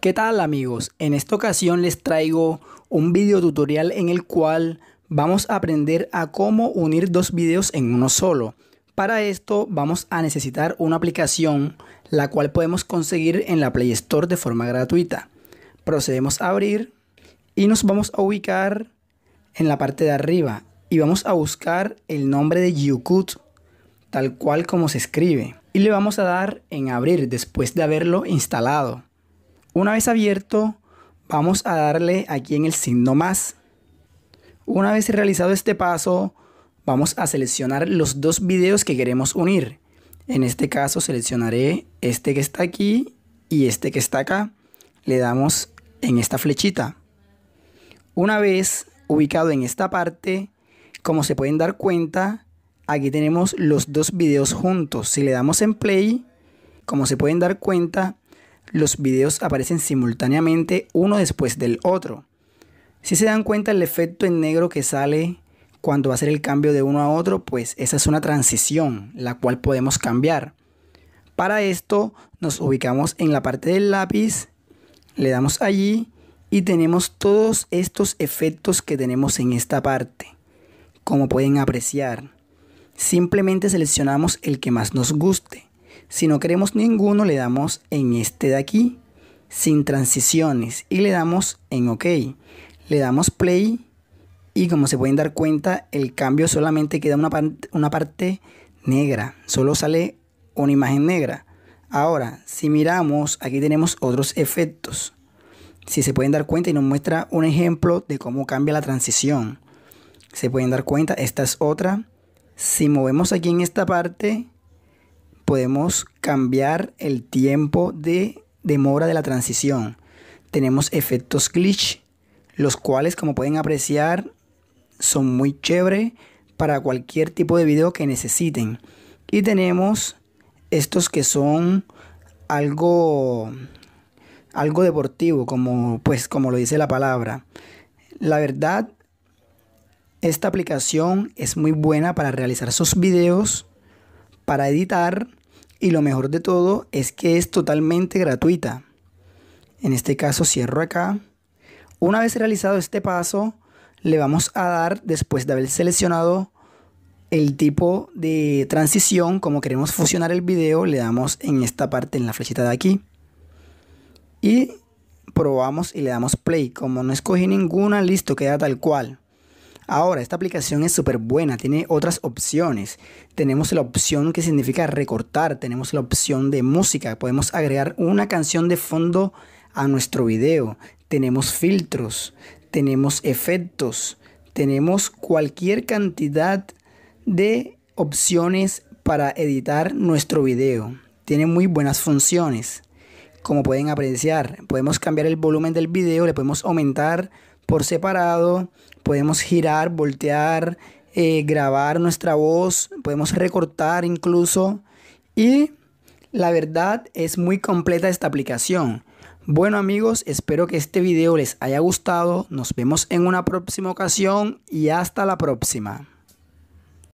¿Qué tal amigos? En esta ocasión les traigo un video tutorial en el cual vamos a aprender a cómo unir dos videos en uno solo. Para esto vamos a necesitar una aplicación la cual podemos conseguir en la Play Store de forma gratuita. Procedemos a abrir y nos vamos a ubicar en la parte de arriba y vamos a buscar el nombre de YouCut tal cual como se escribe y le vamos a dar en abrir después de haberlo instalado. Una vez abierto, vamos a darle aquí en el signo más. Una vez realizado este paso, vamos a seleccionar los dos videos que queremos unir. En este caso seleccionaré este que está aquí y este que está acá. Le damos en esta flechita. Una vez ubicado en esta parte, como se pueden dar cuenta, aquí tenemos los dos videos juntos. Si le damos en play, como se pueden dar cuenta, los videos aparecen simultáneamente uno después del otro. Si se dan cuenta el efecto en negro que sale cuando va a ser el cambio de uno a otro, pues esa es una transición, la cual podemos cambiar. Para esto nos ubicamos en la parte del lápiz, le damos allí y tenemos todos estos efectos que tenemos en esta parte, como pueden apreciar. Simplemente seleccionamos el que más nos guste. Si no queremos ninguno, le damos en este de aquí, sin transiciones, y le damos en OK. Le damos play y como se pueden dar cuenta, el cambio solamente queda una, una parte negra, solo sale una imagen negra. Ahora, si miramos, aquí tenemos otros efectos. Si se pueden dar cuenta y nos muestra un ejemplo de cómo cambia la transición. Se pueden dar cuenta, esta es otra. Si movemos aquí en esta parte, podemos cambiar el tiempo de demora de la transición. Tenemos efectos glitch, los cuales como pueden apreciar son muy chévere para cualquier tipo de video que necesiten. Y tenemos estos que son algo algo deportivo, como pues como lo dice la palabra. La verdad esta aplicación es muy buena para realizar sus videos, para editar y lo mejor de todo es que es totalmente gratuita. En este caso cierro acá. Una vez realizado este paso, le vamos a dar, después de haber seleccionado el tipo de transición, como queremos fusionar el video, le damos en esta parte, en la flechita de aquí. Y probamos y le damos play. Como no escogí ninguna, listo, queda tal cual. Ahora, esta aplicación es súper buena, tiene otras opciones. Tenemos la opción que significa recortar, tenemos la opción de música, podemos agregar una canción de fondo a nuestro video, tenemos filtros, tenemos efectos, tenemos cualquier cantidad de opciones para editar nuestro video. Tiene muy buenas funciones. Como pueden apreciar, podemos cambiar el volumen del video, le podemos aumentar, por separado, podemos girar, voltear, eh, grabar nuestra voz, podemos recortar incluso. Y la verdad es muy completa esta aplicación. Bueno amigos, espero que este video les haya gustado. Nos vemos en una próxima ocasión y hasta la próxima.